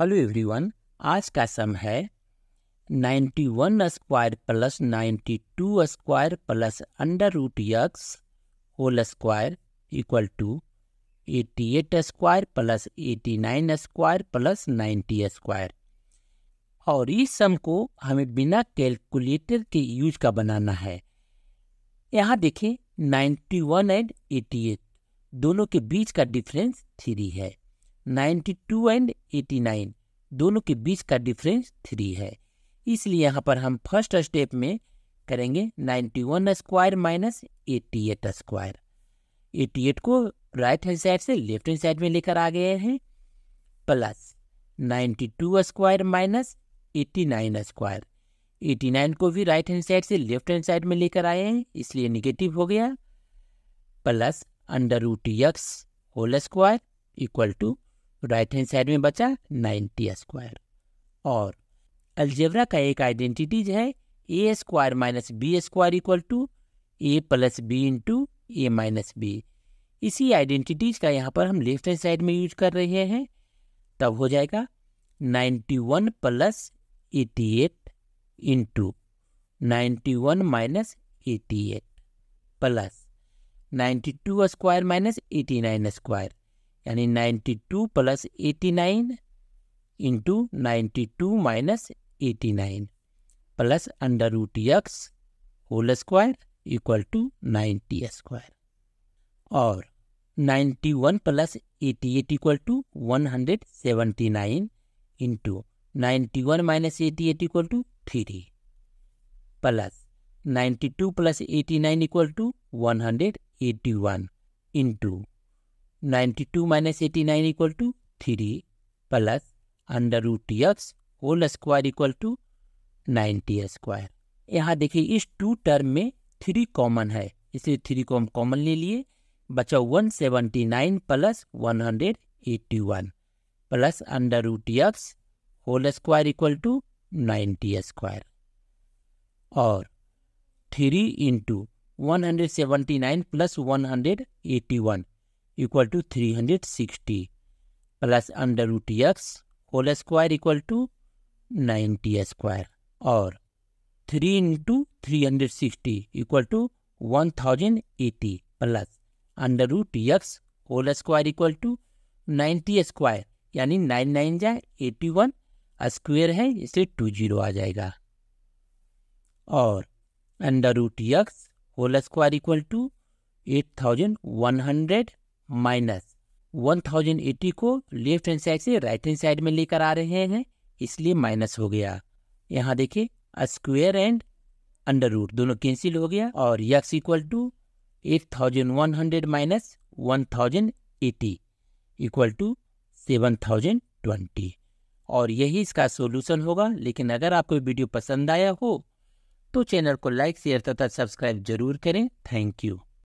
hello everyone आज का sum है 91 square plus 92 square plus under root x whole square equal to 88 square plus 89 square plus 90 square और इस सम को हमें बिना कैलकुलेटर के यूज का बनाना है यहाँ देखें 91 एंड 88 दोनों के बीच का डिफरेंस थ्री है 92 एंड 89 दोनों के बीच का डिफरेंस थ्री है इसलिए यहाँ पर हम फर्स्ट स्टेप में करेंगे 91 स्क्वायर माइनस 88 स्क्वायर 88 को राइट हैंड साइड से लेफ्ट हैंड साइड में लेकर आ गए हैं प्लस 92 स्क्वायर माइनस 89 स्क्वायर 89 को भी राइट हैंड साइड से लेफ्ट हैंड साइड में लेकर आए हैं इसलिए निगेटिव हो गया plus under root x whole square equal to right hand side में बचा नाइन्टी स्क्वायर और अल्जेब्रा का एक आइडेंटिटीज है A square minus B square equal to A plus B into A minus B इसी आइडेंटिटीज का यहाँ पर हम लेफ्ट हैंड साइड में यूज कर रहे हैं तब हो जाएगा ninety one plus eighty eight into ninety one minus eighty eight plus ninety two square minus eighty nine square यानी 92 plus 89 into ninety two minus eighty nine plus under root x whole square equal to ninety square और 91 one plus eighty eight equal to one hundred seventy nine into ninety one minus eighty eight equal to three plus ninety two plus eighty nine equal to one hundred eighty one into ninety two minus eighty nine equal to three plus under root x whole square equal to ninety square यहाँ देखिए इस two term में three common है इसे three को हम common ले लिए बचा one seventy nine plus one hundred eighty one plus under root x whole square equal to ninety square और three into one hundred seventy nine plus one hundred eighty one equal to three hundred sixty plus under root x whole square equal to ninety square और three into three hundred sixty equal to one thousand eighty plus under root x whole square equal to ninety square यानी nine nine जाए eighty one square है इसे two zero आ जाएगा और under root x whole square equal to eight thousand one hundred minus 1080 को left hand side से right hand side में लेकर आ रहे हैं इसलिए माइनस हो गया यहाँ देखिए स्क्वेयर एंड अंडर रूट दोनों कैंसिल हो गया और x equal to eight thousand one hundred minus one thousand eighty equal to seven thousand twenty और यही इसका सोल्यूशन होगा लेकिन अगर आपको वीडियो पसंद आया हो तो चैनल को लाइक शेयर तथा सब्सक्राइब जरूर करें थैंक यू